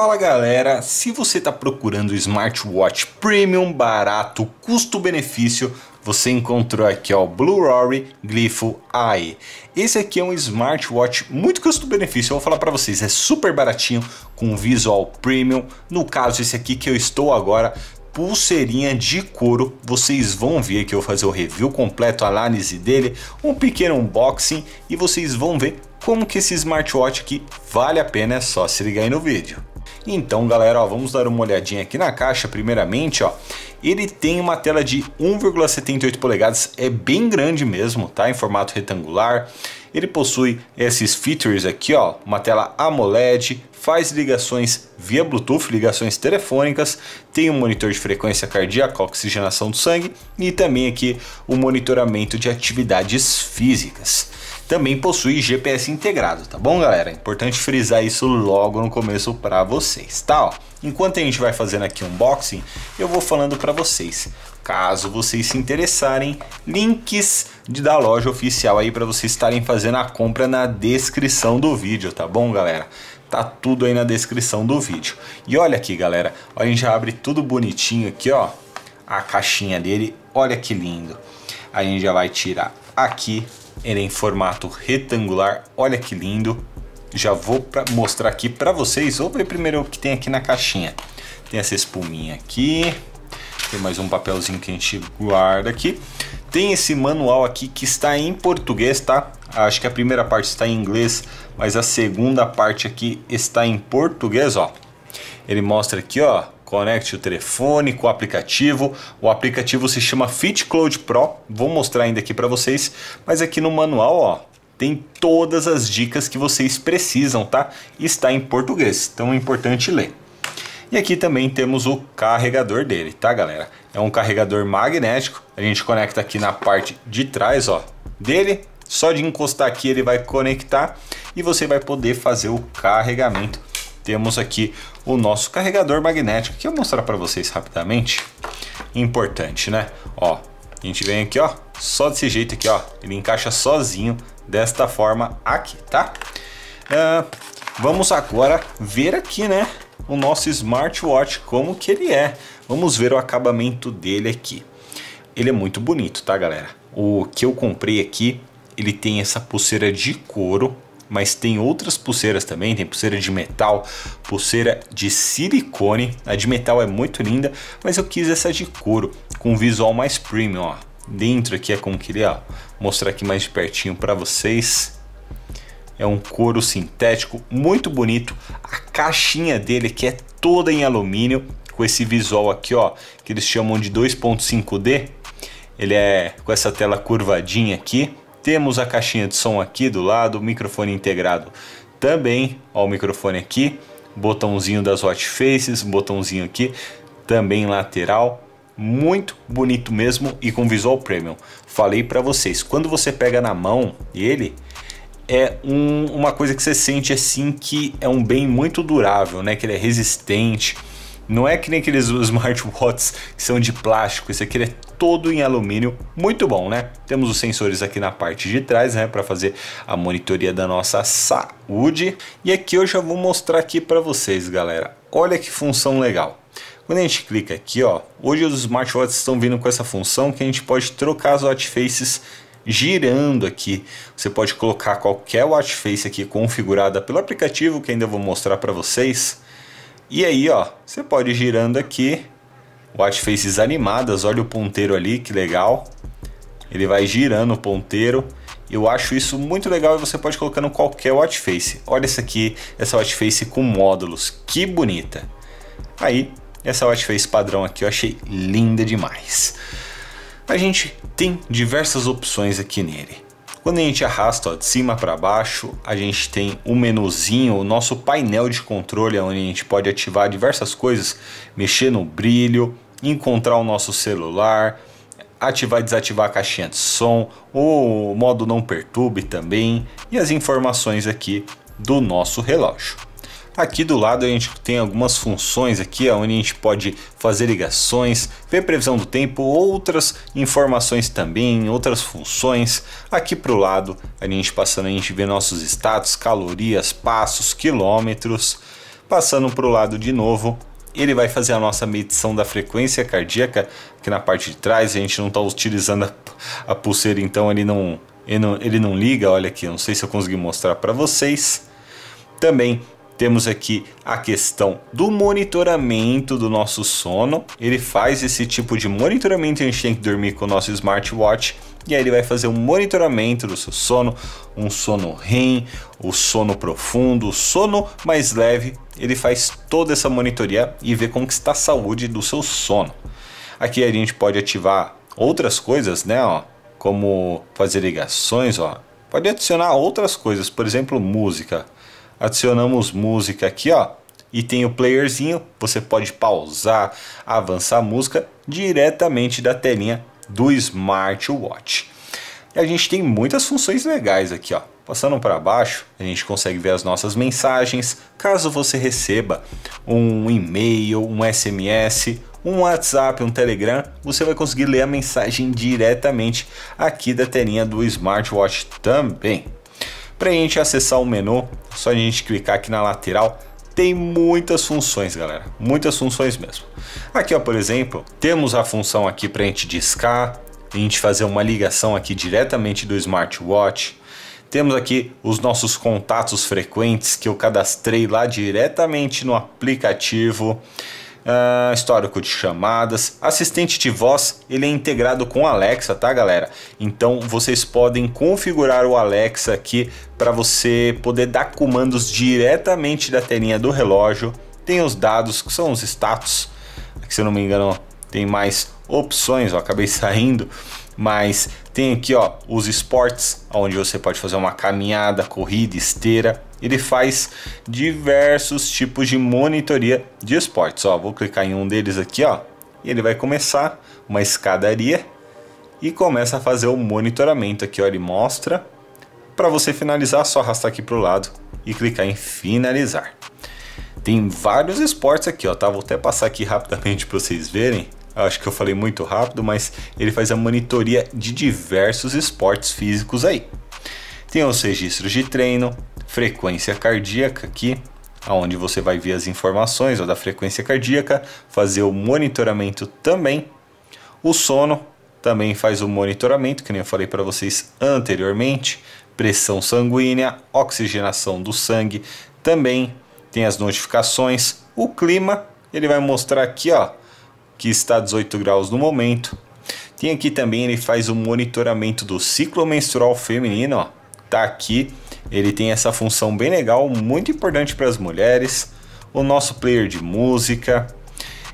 Fala galera, se você está procurando smartwatch premium, barato, custo-benefício, você encontrou aqui o Blue Rory Glypho Eye. Esse aqui é um smartwatch muito custo-benefício, eu vou falar para vocês, é super baratinho, com visual premium, no caso esse aqui que eu estou agora, pulseirinha de couro, vocês vão ver que eu vou fazer o review completo, a análise dele, um pequeno unboxing e vocês vão ver como que esse smartwatch aqui vale a pena, é só se ligar aí no vídeo. Então, galera, ó, vamos dar uma olhadinha aqui na caixa. Primeiramente, ó, ele tem uma tela de 1,78 polegadas, é bem grande mesmo, tá? Em formato retangular. Ele possui esses features aqui, ó, uma tela AMOLED, faz ligações via Bluetooth, ligações telefônicas, tem um monitor de frequência cardíaca, oxigenação do sangue e também aqui o um monitoramento de atividades físicas. Também possui GPS integrado, tá bom, galera? Importante frisar isso logo no começo para vocês, tá? Ó, enquanto a gente vai fazendo aqui um unboxing, eu vou falando para vocês. Caso vocês se interessarem, links de, da loja oficial aí para vocês estarem fazendo a compra na descrição do vídeo, tá bom, galera? tá tudo aí na descrição do vídeo. E olha aqui, galera, a gente já abre tudo bonitinho aqui, ó, a caixinha dele, olha que lindo. A gente já vai tirar aqui, ele é em formato retangular, olha que lindo. Já vou pra mostrar aqui para vocês, vou ver primeiro o que tem aqui na caixinha. Tem essa espuminha aqui, tem mais um papelzinho que a gente guarda aqui tem esse manual aqui que está em português, tá? Acho que a primeira parte está em inglês, mas a segunda parte aqui está em português, ó. Ele mostra aqui, ó, conecte o telefone com o aplicativo. O aplicativo se chama FitCloud Pro. Vou mostrar ainda aqui para vocês, mas aqui no manual, ó, tem todas as dicas que vocês precisam, tá? Está em português, então é importante ler. E aqui também temos o carregador dele, tá galera? É um carregador magnético, a gente conecta aqui na parte de trás ó, dele, só de encostar aqui ele vai conectar e você vai poder fazer o carregamento. Temos aqui o nosso carregador magnético, que eu vou mostrar para vocês rapidamente. Importante, né? Ó, a gente vem aqui, ó, só desse jeito aqui, ó. Ele encaixa sozinho desta forma aqui, tá? Uh, vamos agora ver aqui, né? o nosso smartwatch como que ele é. Vamos ver o acabamento dele aqui. Ele é muito bonito, tá, galera? O que eu comprei aqui, ele tem essa pulseira de couro, mas tem outras pulseiras também, tem pulseira de metal, pulseira de silicone. A de metal é muito linda, mas eu quis essa de couro, com visual mais premium, ó. Dentro aqui é como queria, é, ó. Mostrar aqui mais de pertinho para vocês. É um couro sintético muito bonito. A caixinha dele que é toda em alumínio com esse visual aqui, ó, que eles chamam de 2.5D. Ele é com essa tela curvadinha aqui. Temos a caixinha de som aqui do lado, o microfone integrado também, ó o microfone aqui, botãozinho das watch faces, botãozinho aqui também lateral, muito bonito mesmo e com visual premium. Falei para vocês, quando você pega na mão ele, é um, uma coisa que você sente assim que é um bem muito durável, né? Que ele é resistente. Não é que nem aqueles smartwatches que são de plástico, esse aqui é todo em alumínio, muito bom, né? Temos os sensores aqui na parte de trás, né, para fazer a monitoria da nossa saúde. E aqui eu já vou mostrar aqui para vocês, galera. Olha que função legal. Quando a gente clica aqui, ó, hoje os smartwatches estão vindo com essa função que a gente pode trocar as watch faces girando aqui. Você pode colocar qualquer watch face aqui configurada pelo aplicativo que ainda vou mostrar para vocês. E aí, ó, você pode ir girando aqui, watch faces animadas, olha o ponteiro ali, que legal. Ele vai girando o ponteiro. Eu acho isso muito legal e você pode colocar em qualquer watch face. Olha essa aqui, essa watch face com módulos, que bonita. Aí, essa watch face padrão aqui eu achei linda demais a gente tem diversas opções aqui nele. Quando a gente arrasta ó, de cima para baixo, a gente tem o um menuzinho, o nosso painel de controle, é onde a gente pode ativar diversas coisas, mexer no brilho, encontrar o nosso celular, ativar e desativar a caixinha de som, o modo não perturbe também e as informações aqui do nosso relógio. Tá aqui do lado a gente tem algumas funções aqui onde a gente pode fazer ligações, ver previsão do tempo, outras informações também, outras funções. Aqui para o lado a gente passando a gente vê nossos status, calorias, passos, quilômetros. Passando para o lado de novo, ele vai fazer a nossa medição da frequência cardíaca Que na parte de trás. A gente não está utilizando a, a, pulseira, então ele não, ele não, ele não liga. Olha aqui, não sei se eu consegui mostrar para vocês. Também temos aqui a questão do monitoramento do nosso sono. Ele faz esse tipo de monitoramento, a gente tem que dormir com o nosso smartwatch e aí ele vai fazer um monitoramento do seu sono, um sono REM, o sono profundo, o sono mais leve. Ele faz toda essa monitoria e vê como está a saúde do seu sono. Aqui a gente pode ativar outras coisas, né, ó, como fazer ligações, ó. Pode adicionar outras coisas, por exemplo, música. Adicionamos música aqui, ó. E tem o playerzinho, você pode pausar, avançar a música diretamente da telinha do smartwatch. E a gente tem muitas funções legais aqui, ó. Passando para baixo, a gente consegue ver as nossas mensagens, caso você receba um e-mail, um SMS, um WhatsApp, um Telegram, você vai conseguir ler a mensagem diretamente aqui da telinha do smartwatch também. Para a gente acessar o menu, só a gente clicar aqui na lateral tem muitas funções, galera. Muitas funções mesmo. Aqui, ó, por exemplo, temos a função aqui para a gente discar, a gente fazer uma ligação aqui diretamente do smartwatch. Temos aqui os nossos contatos frequentes que eu cadastrei lá diretamente no aplicativo. Ah, histórico de chamadas, assistente de voz, ele é integrado com Alexa, tá galera? Então vocês podem configurar o Alexa aqui para você poder dar comandos diretamente da telinha do relógio. Tem os dados, que são os status, aqui, se eu não me engano tem mais opções, ó, acabei saindo mas tem aqui ó os esportes, onde você pode fazer uma caminhada, corrida, esteira, ele faz diversos tipos de monitoria de esportes. Ó, vou clicar em um deles aqui, ó, e ele vai começar uma escadaria e começa a fazer o monitoramento aqui, ó, ele mostra. Para você finalizar, só arrastar aqui para o lado e clicar em finalizar. Tem vários esportes aqui, ó, tá? Vou até passar aqui rapidamente para vocês verem. Acho que eu falei muito rápido, mas ele faz a monitoria de diversos esportes físicos aí. Tem os registros de treino, frequência cardíaca aqui, aonde você vai ver as informações ó, da frequência cardíaca, fazer o monitoramento também. O sono também faz o monitoramento, que nem eu falei para vocês anteriormente, pressão sanguínea, oxigenação do sangue, também tem as notificações, o clima, ele vai mostrar aqui, ó, que está 18 graus no momento. Tem aqui também ele faz o monitoramento do ciclo menstrual feminino, ó. Tá aqui ele tem essa função bem legal, muito importante para as mulheres. O nosso player de música.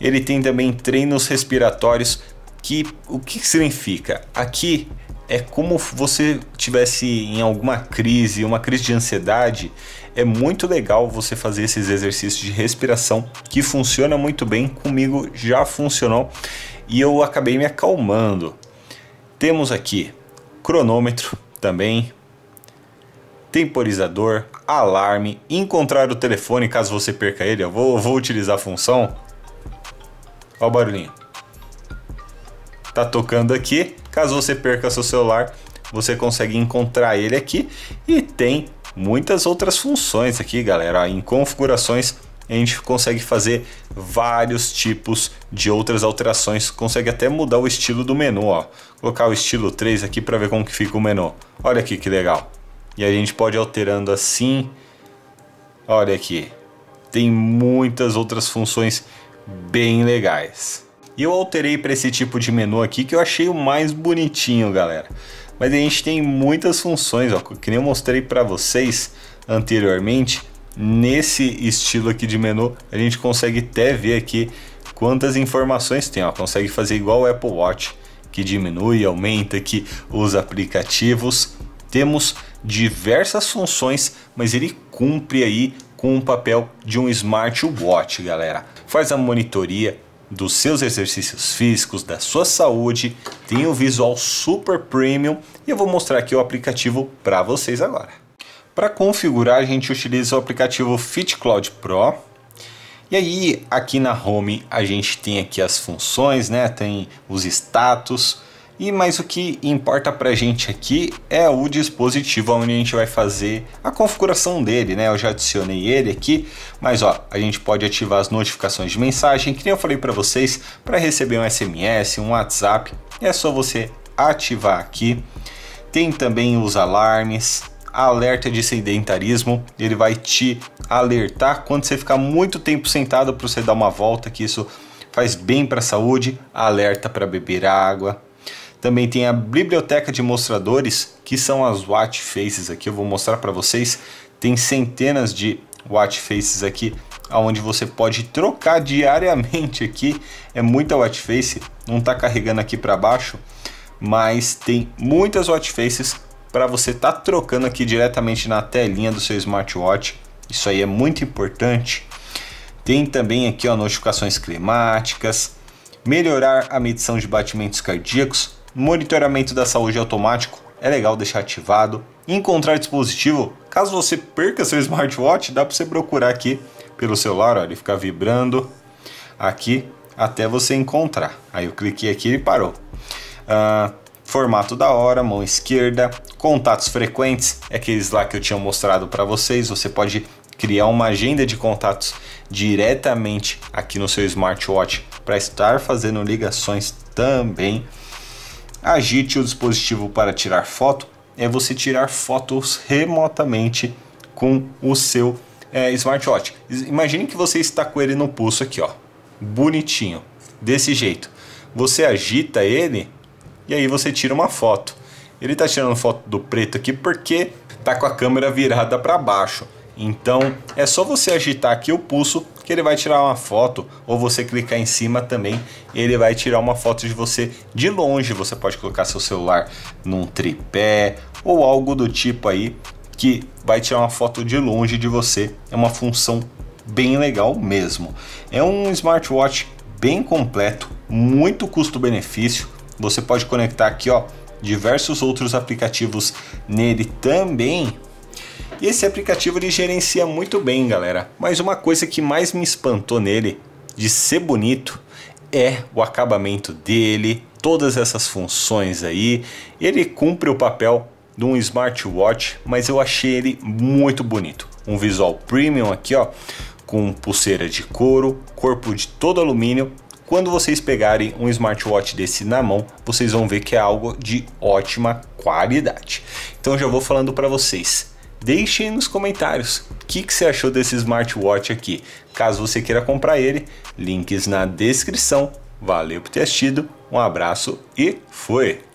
Ele tem também treinos respiratórios que o que significa? Aqui é como você tivesse em alguma crise, uma crise de ansiedade, é muito legal você fazer esses exercícios de respiração que funciona muito bem comigo, já funcionou e eu acabei me acalmando. Temos aqui cronômetro também temporizador, alarme, encontrar o telefone caso você perca ele. Eu vou, vou utilizar a função. Olha o barulhinho. Tá tocando aqui. Caso você perca seu celular, você consegue encontrar ele aqui. E tem muitas outras funções aqui, galera. Em configurações, a gente consegue fazer vários tipos de outras alterações. Consegue até mudar o estilo do menu, ó. Vou colocar o estilo 3 aqui para ver como que fica o menu. Olha aqui que legal. E a gente pode alterando assim. Olha aqui, tem muitas outras funções bem legais. E eu alterei para esse tipo de menu aqui que eu achei o mais bonitinho, galera. Mas a gente tem muitas funções, ó, que nem eu mostrei para vocês anteriormente. Nesse estilo aqui de menu, a gente consegue até ver aqui quantas informações tem. Ó. Consegue fazer igual o Apple Watch, que diminui, aumenta aqui os aplicativos. Temos diversas funções, mas ele cumpre aí com o papel de um smartwatch, galera. Faz a monitoria dos seus exercícios físicos, da sua saúde, tem o um visual super premium e eu vou mostrar aqui o aplicativo para vocês agora. Para configurar, a gente utiliza o aplicativo FitCloud Pro. E aí, aqui na Home, a gente tem aqui as funções, né? Tem os status, e mas o que importa para a gente aqui é o dispositivo onde a gente vai fazer a configuração dele, né? Eu já adicionei ele aqui, mas ó, a gente pode ativar as notificações de mensagem, que nem eu falei para vocês, para receber um SMS, um WhatsApp, é só você ativar aqui. Tem também os alarmes, alerta de sedentarismo, ele vai te alertar quando você ficar muito tempo sentado para você dar uma volta, que isso faz bem para a saúde, alerta para beber água, também tem a biblioteca de mostradores, que são as watch faces aqui, eu vou mostrar para vocês. Tem centenas de watch faces aqui, aonde você pode trocar diariamente aqui. É muita watch face, não está carregando aqui para baixo, mas tem muitas watch faces para você estar tá trocando aqui diretamente na telinha do seu smartwatch. Isso aí é muito importante. Tem também aqui ó, notificações climáticas, melhorar a medição de batimentos cardíacos, Monitoramento da saúde automático é legal deixar ativado. Encontrar dispositivo, caso você perca seu smartwatch, dá para você procurar aqui pelo celular, ó, ele fica vibrando aqui até você encontrar. Aí eu cliquei aqui e parou. Uh, formato da hora, mão esquerda, contatos frequentes, é aqueles lá que eu tinha mostrado para vocês. Você pode criar uma agenda de contatos diretamente aqui no seu smartwatch para estar fazendo ligações também. Agite o dispositivo para tirar foto é você tirar fotos remotamente com o seu é, smartwatch. Imagine que você está com ele no pulso aqui, ó, bonitinho, desse jeito. Você agita ele e aí você tira uma foto. Ele está tirando foto do preto aqui porque tá com a câmera virada para baixo. Então é só você agitar aqui o pulso que ele vai tirar uma foto ou você clicar em cima também, ele vai tirar uma foto de você de longe. Você pode colocar seu celular num tripé ou algo do tipo aí que vai tirar uma foto de longe de você. É uma função bem legal mesmo. É um smartwatch bem completo, muito custo-benefício. Você pode conectar aqui, ó, diversos outros aplicativos nele também e esse aplicativo ele gerencia muito bem, galera. Mas uma coisa que mais me espantou nele, de ser bonito, é o acabamento dele, todas essas funções aí. Ele cumpre o papel de um smartwatch, mas eu achei ele muito bonito. Um visual premium aqui, ó, com pulseira de couro, corpo de todo alumínio. Quando vocês pegarem um smartwatch desse na mão, vocês vão ver que é algo de ótima qualidade. Então já vou falando para vocês. Deixe aí nos comentários o que, que você achou desse smartwatch aqui. Caso você queira comprar ele, links na descrição. Valeu por ter assistido, um abraço e fui!